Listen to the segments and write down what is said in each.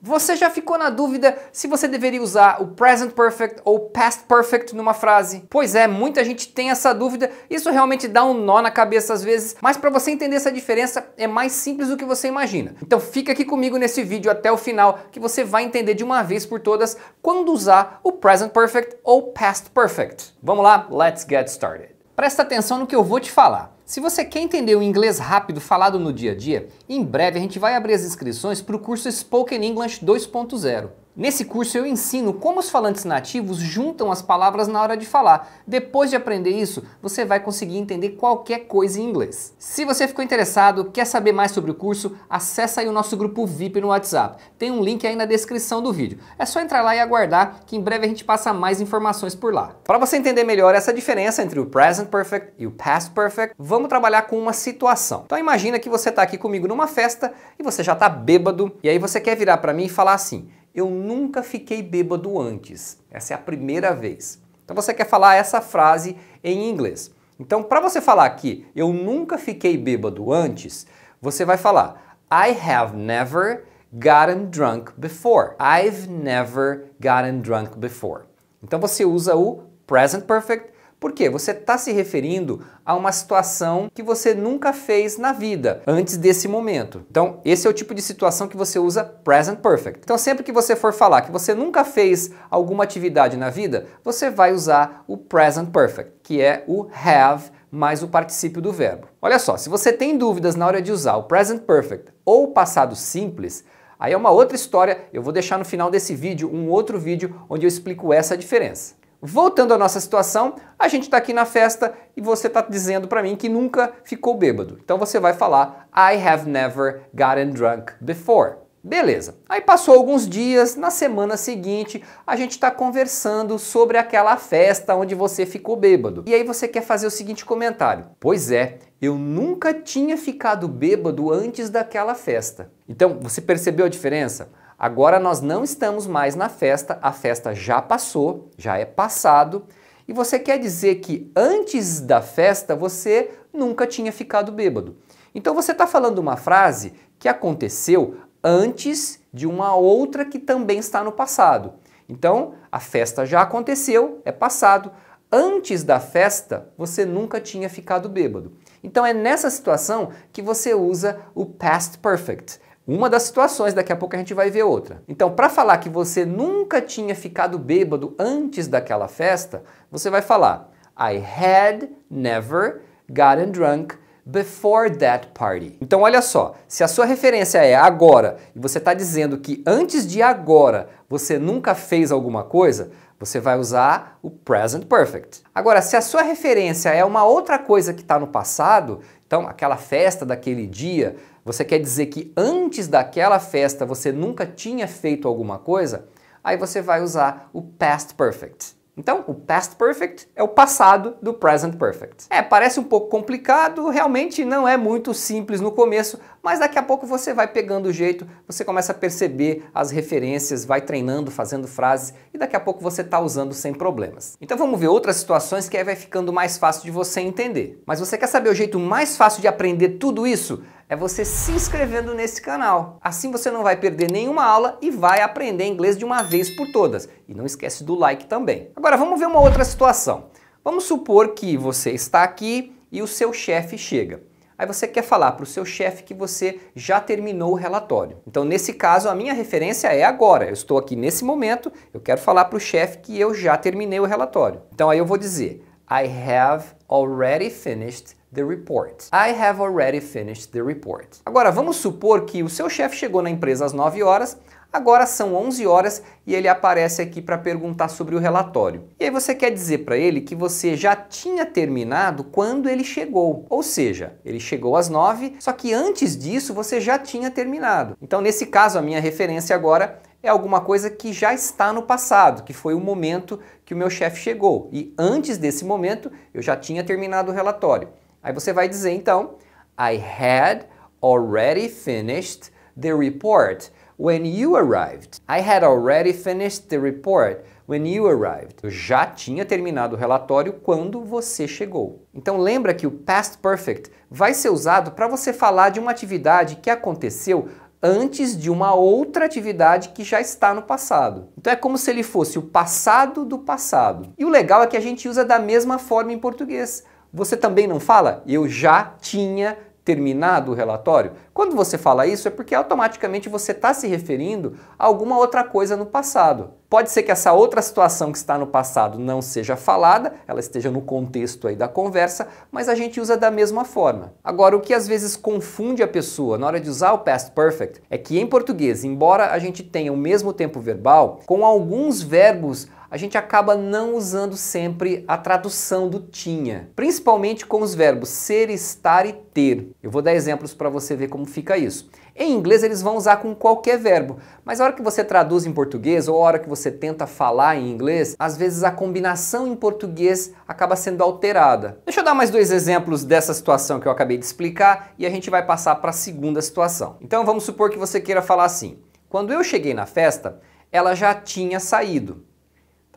Você já ficou na dúvida se você deveria usar o present perfect ou past perfect numa frase? Pois é, muita gente tem essa dúvida. Isso realmente dá um nó na cabeça às vezes, mas para você entender essa diferença é mais simples do que você imagina. Então fica aqui comigo nesse vídeo até o final que você vai entender de uma vez por todas quando usar o present perfect ou past perfect. Vamos lá, let's get started. Presta atenção no que eu vou te falar. Se você quer entender o inglês rápido falado no dia a dia, em breve a gente vai abrir as inscrições para o curso Spoken English 2.0. Nesse curso eu ensino como os falantes nativos juntam as palavras na hora de falar. Depois de aprender isso, você vai conseguir entender qualquer coisa em inglês. Se você ficou interessado, quer saber mais sobre o curso, acessa aí o nosso grupo VIP no WhatsApp. Tem um link aí na descrição do vídeo. É só entrar lá e aguardar que em breve a gente passa mais informações por lá. Para você entender melhor essa diferença entre o present perfect e o past perfect, vamos trabalhar com uma situação. Então imagina que você está aqui comigo numa festa e você já está bêbado e aí você quer virar para mim e falar assim: eu nunca fiquei bêbado antes. Essa é a primeira vez. Então você quer falar essa frase em inglês. Então, para você falar aqui, eu nunca fiquei bêbado antes, você vai falar I have never gotten drunk before. I've never gotten drunk before. Então você usa o present perfect por quê? Você está se referindo a uma situação que você nunca fez na vida antes desse momento. Então, esse é o tipo de situação que você usa present perfect. Então, sempre que você for falar que você nunca fez alguma atividade na vida, você vai usar o present perfect, que é o have mais o particípio do verbo. Olha só, se você tem dúvidas na hora de usar o present perfect ou o passado simples, aí é uma outra história. Eu vou deixar no final desse vídeo um outro vídeo onde eu explico essa diferença. Voltando à nossa situação, a gente está aqui na festa e você está dizendo para mim que nunca ficou bêbado. Então você vai falar I have never gotten drunk before. Beleza. Aí passou alguns dias, na semana seguinte, a gente está conversando sobre aquela festa onde você ficou bêbado. E aí você quer fazer o seguinte comentário: Pois é, eu nunca tinha ficado bêbado antes daquela festa. Então, você percebeu a diferença? Agora nós não estamos mais na festa, a festa já passou, já é passado, e você quer dizer que antes da festa você nunca tinha ficado bêbado. Então você está falando uma frase que aconteceu antes de uma outra que também está no passado. Então a festa já aconteceu, é passado. Antes da festa você nunca tinha ficado bêbado. Então é nessa situação que você usa o past perfect. Uma das situações, daqui a pouco a gente vai ver outra. Então, para falar que você nunca tinha ficado bêbado antes daquela festa, você vai falar I had never gotten drunk before that party. Então, olha só, se a sua referência é agora e você está dizendo que antes de agora você nunca fez alguma coisa, você vai usar o present perfect. Agora, se a sua referência é uma outra coisa que está no passado, então aquela festa daquele dia, você quer dizer que antes daquela festa você nunca tinha feito alguma coisa? Aí você vai usar o past perfect. Então, o past perfect é o passado do present perfect. É, parece um pouco complicado, realmente não é muito simples no começo, mas daqui a pouco você vai pegando o jeito, você começa a perceber as referências, vai treinando, fazendo frases e daqui a pouco você está usando sem problemas. Então vamos ver outras situações que aí vai ficando mais fácil de você entender. Mas você quer saber o jeito mais fácil de aprender tudo isso? é você se inscrevendo nesse canal. Assim você não vai perder nenhuma aula e vai aprender inglês de uma vez por todas. E não esquece do like também. Agora vamos ver uma outra situação. Vamos supor que você está aqui e o seu chefe chega. Aí você quer falar para o seu chefe que você já terminou o relatório. Então, nesse caso, a minha referência é agora. Eu estou aqui nesse momento, eu quero falar para o chefe que eu já terminei o relatório. Então, aí eu vou dizer: I have already finished the report. I have already finished the report. Agora, vamos supor que o seu chefe chegou na empresa às 9 horas, Agora são 11 horas e ele aparece aqui para perguntar sobre o relatório. E aí você quer dizer para ele que você já tinha terminado quando ele chegou. Ou seja, ele chegou às 9, só que antes disso você já tinha terminado. Então, nesse caso, a minha referência agora é alguma coisa que já está no passado, que foi o momento que o meu chefe chegou. E antes desse momento, eu já tinha terminado o relatório. Aí você vai dizer então, I had already finished the report when you arrived. I had already finished the report when you arrived. Eu já tinha terminado o relatório quando você chegou. Então lembra que o past perfect vai ser usado para você falar de uma atividade que aconteceu antes de uma outra atividade que já está no passado. Então é como se ele fosse o passado do passado. E o legal é que a gente usa da mesma forma em português. Você também não fala? Eu já tinha terminado o relatório? Quando você fala isso, é porque automaticamente você está se referindo a alguma outra coisa no passado. Pode ser que essa outra situação que está no passado não seja falada, ela esteja no contexto aí da conversa, mas a gente usa da mesma forma. Agora, o que às vezes confunde a pessoa na hora de usar o past perfect é que em português, embora a gente tenha o mesmo tempo verbal, com alguns verbos a gente acaba não usando sempre a tradução do tinha, principalmente com os verbos ser, estar e ter. Eu vou dar exemplos para você ver como fica isso. Em inglês eles vão usar com qualquer verbo, mas a hora que você traduz em português ou a hora que você tenta falar em inglês, às vezes a combinação em português acaba sendo alterada. Deixa eu dar mais dois exemplos dessa situação que eu acabei de explicar e a gente vai passar para a segunda situação. Então vamos supor que você queira falar assim: Quando eu cheguei na festa, ela já tinha saído.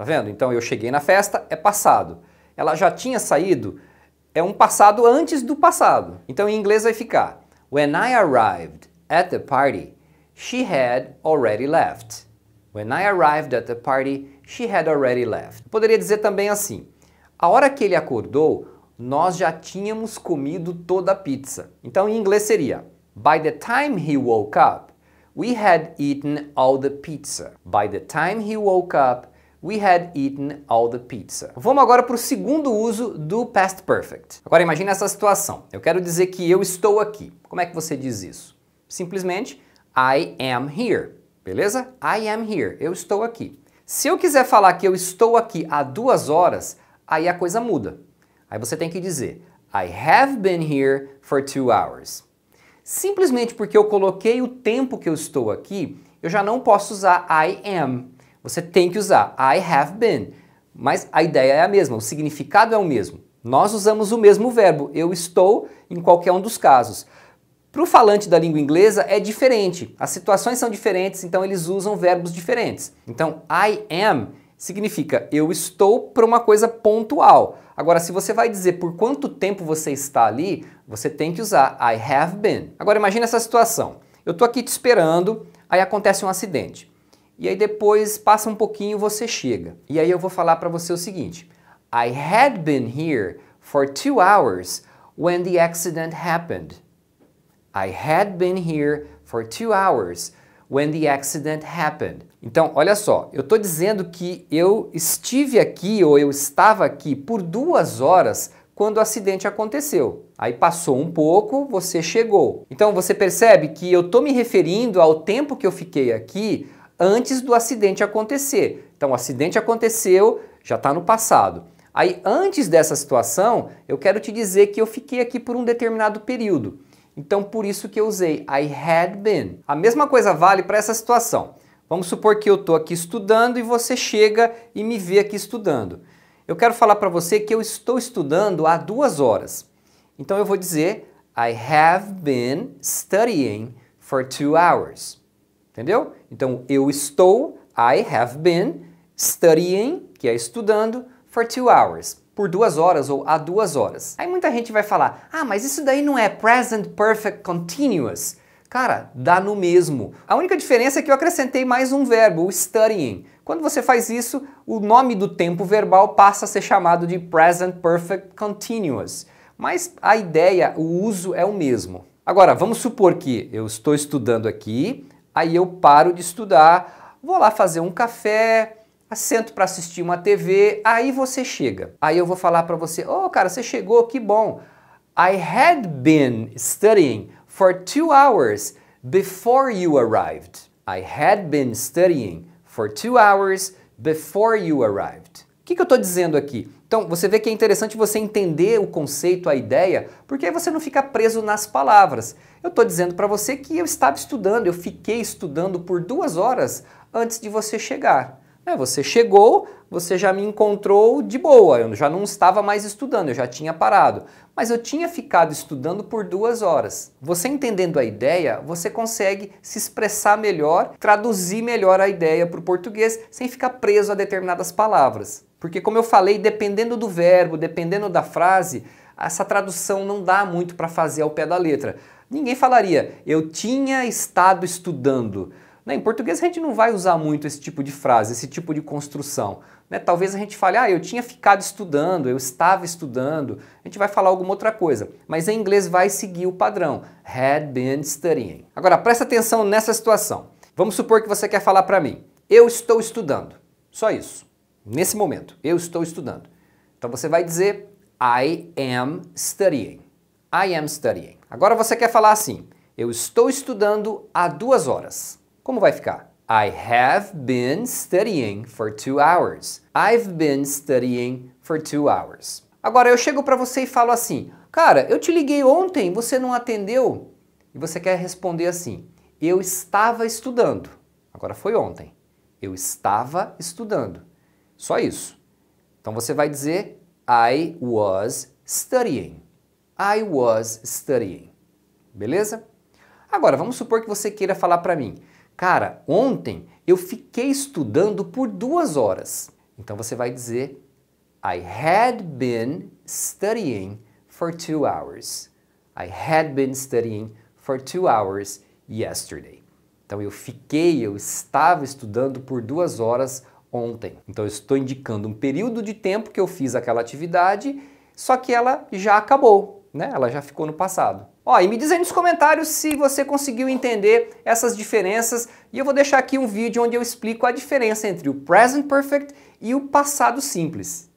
Tá vendo? Então eu cheguei na festa, é passado. Ela já tinha saído, é um passado antes do passado. Então em inglês vai ficar: When I arrived at the party, she had already left. When I arrived at the party, she had already left. Poderia dizer também assim: A hora que ele acordou, nós já tínhamos comido toda a pizza. Então em inglês seria: By the time he woke up, we had eaten all the pizza. By the time he woke up, We had eaten all the pizza. Vamos agora para o segundo uso do past perfect. Agora imagine essa situação. Eu quero dizer que eu estou aqui. Como é que você diz isso? Simplesmente I am here. Beleza? I am here. Eu estou aqui. Se eu quiser falar que eu estou aqui há duas horas, aí a coisa muda. Aí você tem que dizer I have been here for two hours. Simplesmente porque eu coloquei o tempo que eu estou aqui, eu já não posso usar I am. Você tem que usar I have been. Mas a ideia é a mesma, o significado é o mesmo. Nós usamos o mesmo verbo, eu estou, em qualquer um dos casos. Para o falante da língua inglesa é diferente. As situações são diferentes, então eles usam verbos diferentes. Então, I am significa eu estou para uma coisa pontual. Agora, se você vai dizer por quanto tempo você está ali, você tem que usar I have been. Agora, imagine essa situação. Eu estou aqui te esperando, aí acontece um acidente. E aí depois passa um pouquinho você chega. E aí eu vou falar para você o seguinte: I had been here for two hours when the accident happened. I had been here for two hours when the accident happened. Então, olha só, eu estou dizendo que eu estive aqui ou eu estava aqui por duas horas quando o acidente aconteceu. Aí passou um pouco, você chegou. Então você percebe que eu estou me referindo ao tempo que eu fiquei aqui antes do acidente acontecer. Então, o acidente aconteceu, já está no passado. Aí, antes dessa situação, eu quero te dizer que eu fiquei aqui por um determinado período. Então, por isso que eu usei I had been. A mesma coisa vale para essa situação. Vamos supor que eu estou aqui estudando e você chega e me vê aqui estudando. Eu quero falar para você que eu estou estudando há duas horas. Então, eu vou dizer I have been studying for two hours. Entendeu? Então, eu estou, I have been, studying, que é estudando, for two hours. Por duas horas ou há duas horas. Aí muita gente vai falar, ah, mas isso daí não é present perfect continuous. Cara, dá no mesmo. A única diferença é que eu acrescentei mais um verbo, o studying. Quando você faz isso, o nome do tempo verbal passa a ser chamado de present perfect continuous. Mas a ideia, o uso é o mesmo. Agora, vamos supor que eu estou estudando aqui, Aí eu paro de estudar, vou lá fazer um café, assento para assistir uma TV, aí você chega. Aí eu vou falar para você: "Oh, cara, você chegou, que bom. I had been studying for two hours before you arrived. I had been studying for two hours before you arrived." O que, que eu estou dizendo aqui? Então, você vê que é interessante você entender o conceito, a ideia, porque aí você não fica preso nas palavras. Eu estou dizendo para você que eu estava estudando, eu fiquei estudando por duas horas antes de você chegar. Né? Você chegou, você já me encontrou de boa, eu já não estava mais estudando, eu já tinha parado. Mas eu tinha ficado estudando por duas horas. Você entendendo a ideia, você consegue se expressar melhor, traduzir melhor a ideia para o português sem ficar preso a determinadas palavras. Porque, como eu falei, dependendo do verbo, dependendo da frase, essa tradução não dá muito para fazer ao pé da letra. Ninguém falaria, eu tinha estado estudando. Né? Em português a gente não vai usar muito esse tipo de frase, esse tipo de construção. Né? Talvez a gente fale, ah, eu tinha ficado estudando, eu estava estudando. A gente vai falar alguma outra coisa. Mas em inglês vai seguir o padrão. Had been studying. Agora, presta atenção nessa situação. Vamos supor que você quer falar para mim, eu estou estudando. Só isso. Nesse momento, eu estou estudando. Então você vai dizer I am studying. I am studying. Agora você quer falar assim: eu estou estudando há duas horas. Como vai ficar? I have been studying for two hours. I've been studying for two hours. Agora eu chego para você e falo assim: Cara, eu te liguei ontem, você não atendeu. E você quer responder assim: Eu estava estudando. Agora foi ontem. Eu estava estudando. Só isso. Então você vai dizer I was studying. I was studying. Beleza? Agora, vamos supor que você queira falar para mim. Cara, ontem eu fiquei estudando por duas horas. Então você vai dizer I had been studying for two hours. I had been studying for two hours yesterday. Então eu fiquei, eu estava estudando por duas horas ontem. Então eu estou indicando um período de tempo que eu fiz aquela atividade, só que ela já acabou, né? Ela já ficou no passado. Ó, e me diz aí nos comentários se você conseguiu entender essas diferenças e eu vou deixar aqui um vídeo onde eu explico a diferença entre o present perfect e o passado simples.